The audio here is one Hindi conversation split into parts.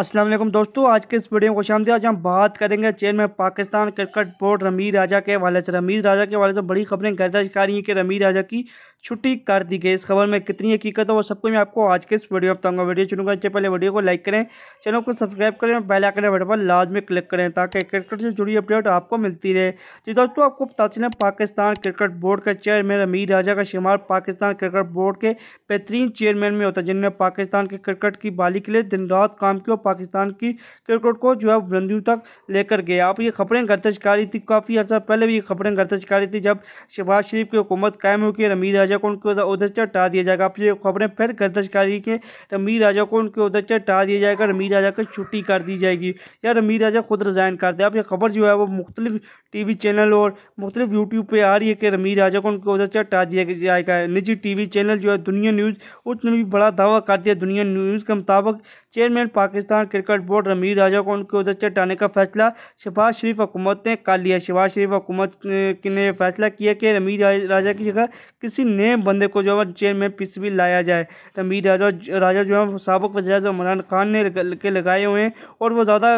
अस्सलाम वालेकुम दोस्तों आज के इस वीडियो में खुश आमदी आज हम बात करेंगे चेन में पाकिस्तान क्रिकेट बोर्ड रमीर राजा के हवाले से रमीर राजा के हवाले से बड़ी खबरें गर्दाश कर रही हैं कि रमीर राजा की छुट्टी कर दी गई इस खबर में कितनी हकीकत है वो सबको मैं आपको आज के इस वीडियो में बताऊंगा वीडियो चुनू करने पहले वीडियो को लाइक करें चैनल को सब्सक्राइब करें और बेल आइकन बटन पर लाज में क्लिक करें ताकि क्रिकेट से जुड़ी अपडेट आपको मिलती रहे जी दोस्तों आपको पता चले पाकिस्तान क्रिकेट बोर्ड का चेयरमैन अमीर राजा का शुमार पाकिस्तान क्रिकेट बोर्ड के बेहतरीन चेयरमैन में होता है जिन्होंने पाकिस्तान के क्रिकेट की बाली के लिए दिन रात काम किया और पाकिस्तान की क्रिकेट को जो है बुलंदियों तक लेकर गए आप ये खबरें गर्तज कर रही थी काफ़ी अर्सा पहले भी ये खबरें गर्दज कर रही थी जब शहबाज शरीफ की हुकूमत कायम हुई रमीर अमीर राजा को उनके उधर से टाल दिया जाएगा आपकी खबरें फिर गर्दश कर रही के रमीर राजा को उनके उधर से टाल दिया जाएगा रमीर राजा की छुट्टी कर दी जाएगी या रमीर राजा खुद रिजाइन कर दे आप ये खबर जो है वो मुख्तलिफ टी वी चैनल और मुख्तलिफ यूट्यूब पर आ रही है कि रमीर राजा को उनके उधर से टाल दिया जाएगा निजी टी वी चैनल जो है दुनिया न्यूज़ उसने भी बड़ा दावा कर दिया दुनिया न्यूज़ के मुताबिक chairman Pakistan cricket board Ramiz Raja को उनके उधर से हटाने का फैसला शहबाज शरीफ हुकूमत ने कर लिया शहबाज शरीफ हुकूमत ने फैसला किया कि रमीर राजा की जगह किसी नए बंदे को जो है चेयरमैन भी लाया जाए रमीर राजा राजा जो है सबक वजह इमरान खान ने के लगाए हुए हैं और वो ज़्यादा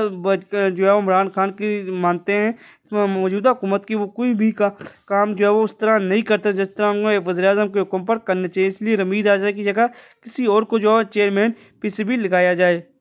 जो है इमरान खान की मानते हैं मौजूदा हुकूमत की वो कोई भी का काम जो है वो उस तरह नहीं करता जिस तरह उन्होंने वजी अजम के हुक्म पर करना चाहिए इसलिए रमीर आजा की जगह किसी और को जो है चेयरमैन पी सी बी लगाया जाए